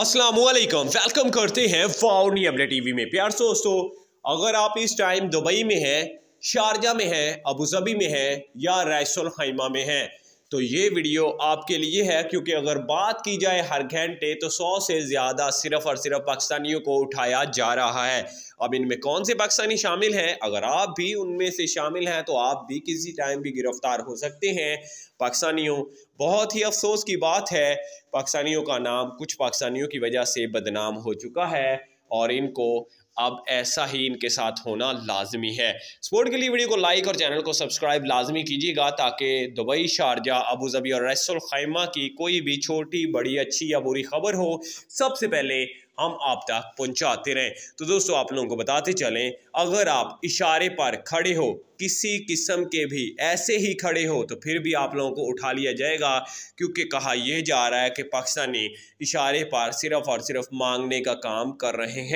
अस्सलाम वालेकुम वेलकम करते हैं फाउनी अपने टीवी में प्यार दोस्तों अगर आप इस टाइम दुबई में हैं शारजा में हैं अबू धाबी में हैं या रैसुल खैमा में हैं तो ये वीडियो आपके लिए है क्योंकि अगर बात की जाए हर घंटे तो सौ से ज़्यादा सिर्फ और सिर्फ पाकिस्तानियों को उठाया जा रहा है अब इनमें कौन से पाकिस्तानी शामिल हैं अगर आप भी उनमें से शामिल हैं तो आप भी किसी टाइम भी गिरफ्तार हो सकते हैं पाकिस्तानियों बहुत ही अफसोस की बात है पाकिस्तानियों का नाम कुछ पाकिस्तानियों की वजह से बदनाम हो चुका है और इनको अब ऐसा ही इनके साथ होना लाजमी है स्पोर्ट के लिए वीडियो को लाइक और चैनल को सब्सक्राइब लाजमी कीजिएगा ताकि दुबई शारजा अबू जबी और रसुलखैमा की कोई भी छोटी बड़ी अच्छी या बुरी खबर हो सबसे पहले हम आप तक पहुंचाते रहें तो दोस्तों आप लोगों को बताते चलें अगर आप इशारे पर खड़े हो किसी किस्म के भी ऐसे ही खड़े हो तो फिर भी आप लोगों को उठा लिया जाएगा क्योंकि कहा यह जा रहा है कि पाकिस्तानी इशारे पर सिर्फ और सिर्फ मांगने का काम कर रहे हैं